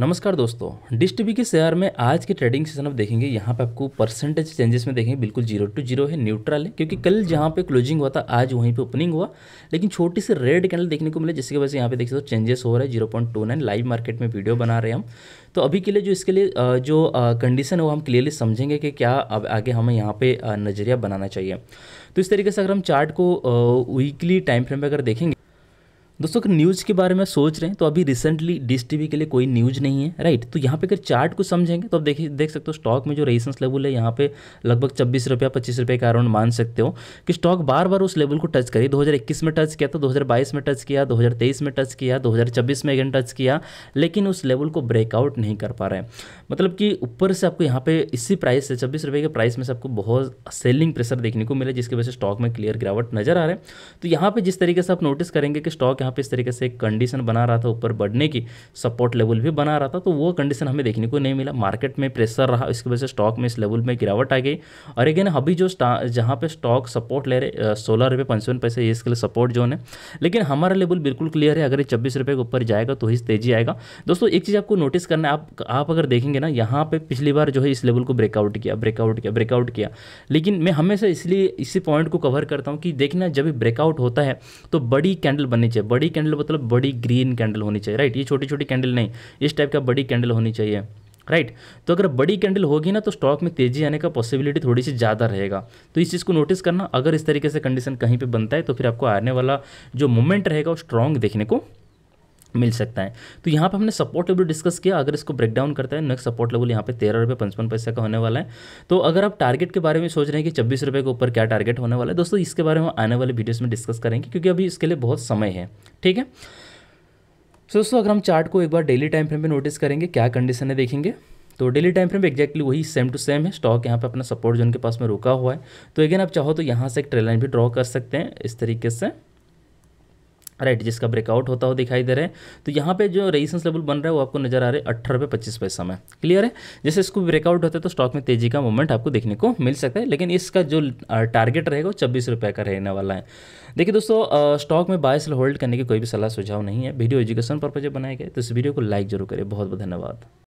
नमस्कार दोस्तों dish TV के शेयर में आज के ट्रेडिंग सेशन आप देखेंगे यहाँ पे आपको परसेंटेज चेंजेस में देखेंगे बिल्कुल जीरो टू जीरो है न्यूट्रल है क्योंकि कल जहाँ पे क्लोजिंग हुआ था आज वहीं पे ओपनिंग हुआ लेकिन छोटी सी रेड कैंडल देखने को मिले जिसकी वजह से यहाँ पे देखिए तो चेंजेस हो रहा है zero point two nine live market में वीडियो बना रहे हैं हम तो अभी के लिए जो इसके लिए जो कंडीशन है वो हम क्लियरली समझेंगे कि क्या अब आगे हमें यहाँ पे नज़रिया बनाना चाहिए तो इस तरीके से अगर हम चार्ट को वीकली टाइम फ्रेम पर अगर देखेंगे दोस्तों अगर न्यूज़ के बारे में सोच रहे हैं तो अभी रिसेंटली डिस टीवी के लिए कोई न्यूज़ नहीं है राइट तो यहाँ पे अगर चार्ट को समझेंगे तो आप देख देख सकते हो स्टॉक में जो रेजिस्टेंस लेवल है यहाँ पे लगभग छब्बीस रुपया पच्चीस रुपये का अराउंड मान सकते हो कि स्टॉक बार बार उस लेवल को टच करी दो में टच किया था तो, दो में टच किया दो में टच किया दो में अगेन टच किया लेकिन उस लेवल को ब्रेकआउट नहीं कर पा रहे हैं मतलब कि ऊपर से आपको यहाँ पे इसी प्राइस से छब्बीस रुपये के प्राइस में से आपको बहुत सेलिंग प्रेशर देखने को मिला जिसकी वजह से स्टॉक में क्लियर गिरावट नजर आ रहा है तो यहाँ पर जिस तरीके से आप नोटिस करेंगे कि स्टॉक यहाँ यहाँ पे इस तरीके से एक कंडीशन बना रहा था ऊपर बढ़ने की सपोर्ट लेवल भी बना रहा था तो वो कंडीशन हमें देखने को नहीं मिला मार्केट में प्रेशर रहा इसकी वजह से स्टॉक में इस लेवल में गिरावट आ गई और अगेन अभी जो जहाँ पे स्टॉक सपोर्ट ले रहे सोलह रुपये पंचावन पैसे इसके लिए सपोर्ट जोन है लेकिन हमारा लेवल बिल्कुल क्लियर है अगर ये छब्बीस रुपये के ऊपर जाएगा तो ही तेजी आएगा दोस्तों एक चीज़ आपको नोटिस करना है आप आप अगर देखेंगे ना यहाँ पर पिछली बार जो है इस लेवल को ब्रेकआउट किया ब्रेकआउट किया ब्रेकआउट किया लेकिन मैं हमेशा इसलिए इसी पॉइंट को कवर करता हूँ कि देखना जब भी ब्रेकआउट होता है तो बड़ी कैंडल बननी चाहिए बड़ी कैंडल मतलब बड़ी ग्रीन कैंडल होनी चाहिए राइट ये छोटी छोटी कैंडल नहीं इस टाइप का बड़ी कैंडल होनी चाहिए राइट तो अगर बड़ी कैंडल होगी ना तो स्टॉक में तेजी आने का पॉसिबिलिटी थोड़ी सी ज़्यादा रहेगा तो इस चीज़ को नोटिस करना अगर इस तरीके से कंडीशन कहीं पे बनता है तो फिर आपको आने वाला जो मोमेंट रहेगा वो स्ट्रॉन्ग देखने को मिल सकता है तो यहाँ पे हमने सपोर्ट लेवल डिस्कस किया अगर इसको ब्रेक डाउन करता है नेक्स्ट सपोर्ट लेवल यहाँ पे तेरह रुपये पचपन पैसे का होने वाला है तो अगर आप टारगेट के बारे में सोच रहे हैं कि छब्बीस रुपये के ऊपर क्या टारगेट होने वाला है दोस्तों इसके बारे में आने वाले वीडियोज़ में डिस्कस करेंगे क्योंकि अभी इसके लिए बहुत समय है ठीक है सो दोस्तों अगर हम चार्ट को एक बार डेली टाइम फ्रेम पर नोटिस करेंगे क्या कंडीशन है देखेंगे तो डेली टाइम फ्रेम एक्जैक्टली वही सेम टू सेम है स्टॉक यहाँ पे अपना सपोर्ट जो उनके पास में रुका हुआ है तो अगेन आप चाहो तो यहाँ से एक ट्रेल लाइन भी ड्रॉ कर सकते हैं इस तरीके से राइट जिसका ब्रेकआउट होता हो दिखाई दे रहे हैं तो यहाँ पे जो रेजिस्टेंस लेवल बन रहा है वो आपको नजर आ रहे अठारह अट्ठारह रुपये पच्चीस पैसा में क्लियर है जैसे इसको ब्रेकआउट होता है तो स्टॉक में तेजी का मूवमेंट आपको देखने को मिल सकता है लेकिन इसका जो टारगेट रहेगा वो छब्बीस रुपये का रहने वाला है देखिए दोस्तों स्टॉक में बाय सेल होल्ड करने की कोई भी सलाह सुझाव नहीं है वीडियो एजुकेशन पर्पज बनाए गए तो इस वीडियो को लाइक जरूर करें बहुत बहुत धन्यवाद